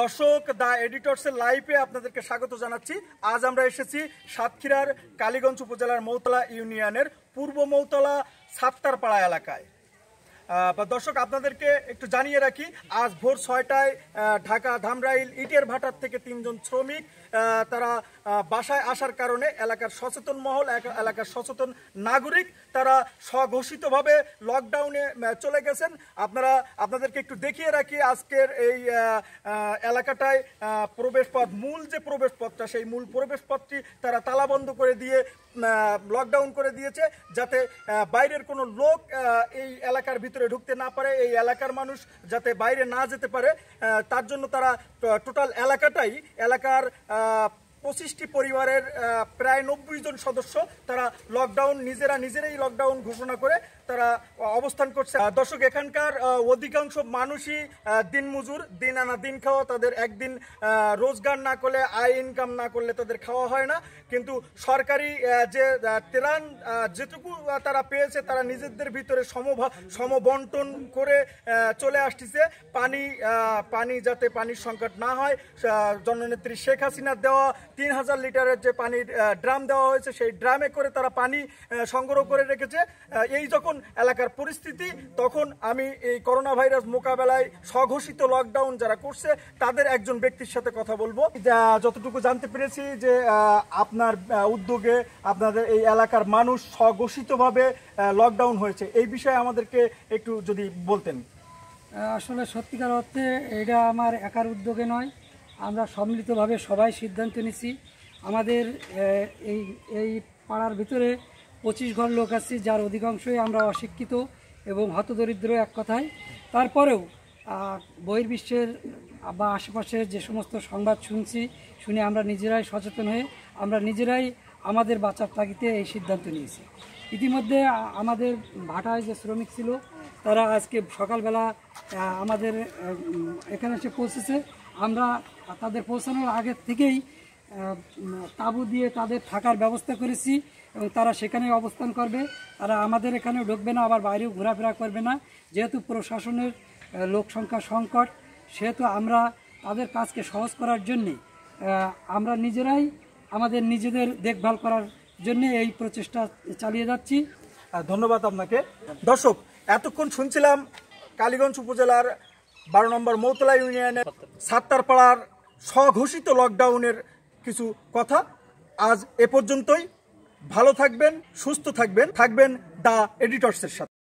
দর্শক দা এর লাইভে আপনাদেরকে স্বাগত জানাচ্ছি আজ আমরা এসেছি সাতক্ষীরার কালীগঞ্জ উপজেলার মৌতলা ইউনিয়নের পূর্ব মৌতলা পাড়া এলাকায় দর্শক আপনাদেরকে একটু জানিয়ে রাখি আজ ভোর ছয়টায় ঢাকা ধামরাইল ইটের ভাটার থেকে তিনজন শ্রমিক তারা বাসায় আসার কারণে এলাকার সচেতন মহল এলাকার সচেতন নাগরিক তারা স্বঘোষিতভাবে লকডাউনে চলে গেছেন আপনারা আপনাদেরকে একটু দেখিয়ে রাখি আজকের এই এলাকাটায় প্রবেশপথ মূল যে প্রবেশপথটা সেই মূল প্রবেশপথটি তারা তালাবন্ধ করে দিয়ে লকডাউন করে দিয়েছে যাতে বাইরের কোনো লোক এই এলাকার ভিতরে ভিতরে ঢুকতে না পারে এই এলাকার মানুষ যাতে বাইরে না যেতে পারে তার জন্য তারা টোটাল এলাকাটাই এলাকার পঁচিশটি পরিবারের প্রায় নব্বই জন সদস্য তারা লকডাউন নিজেরা নিজেরাই লকডাউন ঘোষণা করে তারা অবস্থান করছে দর্শক এখানকার অধিকাংশ মানুষই দিনমজুর দিন আনা দিন খাওয়া তাদের একদিন রোজগার না করলে আয় ইনকাম না করলে তাদের খাওয়া হয় না কিন্তু সরকারি যে ত্রাণ যেটুকু তারা পেয়েছে তারা নিজেদের ভিতরে সমভা সমবন্টন করে চলে আসতেছে পানি পানি যাতে পানির সংকট না হয় জননেত্রী শেখ হাসিনা দেওয়া তিন হাজার লিটারের যে পানির ড্রাম দেওয়া হয়েছে সেই ড্রামে করে তারা পানি সংগ্রহ করে রেখেছে এই যখন এলাকার পরিস্থিতি তখন আমি এই করোনা ভাইরাস মোকাবেলায় স্বঘোষিত লকডাউন যারা করছে তাদের একজন ব্যক্তির সাথে কথা বলবো যতটুকু জানতে পেরেছি যে আপনার উদ্যোগে আপনাদের এই এলাকার মানুষ স্বঘোষিতভাবে লকডাউন হয়েছে এই বিষয়ে আমাদেরকে একটু যদি বলতেন আসলে সত্যিকার অর্থে এটা আমার একার উদ্যোগে নয় আমরা সম্মিলিতভাবে সবাই সিদ্ধান্ত নিছি আমাদের এই এই পাড়ার ভিতরে পঁচিশ ঘর লোক আসছি যার অধিকাংশই আমরা অশিক্ষিত এবং হতদরিদ্র এক কথায় তারপরেও বহির্বিশ্বের বা আশেপাশের যে সমস্ত সংবাদ শুনছি শুনে আমরা নিজেরাই সচেতন হয়ে আমরা নিজেরাই আমাদের বাঁচার তাগিতে এই সিদ্ধান্ত নিয়েছি ইতিমধ্যে আমাদের ভাটায় যে শ্রমিক ছিল তারা আজকে সকালবেলা আমাদের এখানে এসে পৌঁছেছে আমরা তাদের পৌঁছানোর আগে থেকেই তাঁবু দিয়ে তাদের থাকার ব্যবস্থা করেছি এবং তারা সেখানে অবস্থান করবে তারা আমাদের এখানে ঢুকবে না আবার বাইরেও ঘোরাফেরা করবে না যেহেতু প্রশাসনের লোক সংখ্যা সংকট সেহেতু আমরা তাদের কাজকে সহজ করার জন্যে আমরা নিজেরাই আমাদের নিজেদের দেখভাল করার জন্য এই প্রচেষ্টা চালিয়ে যাচ্ছি ধন্যবাদ আপনাকে দর্শক এতক্ষণ শুনছিলাম কালীগঞ্জ উপজেলার বারো নম্বর মৌতলা ইউনিয়নের সাত্তারপাড়ার স্বঘোষিত লকডাউনের কিছু কথা আজ এ পর্যন্তই ভালো থাকবেন সুস্থ থাকবেন থাকবেন দ্য এডিটর্সের সাথে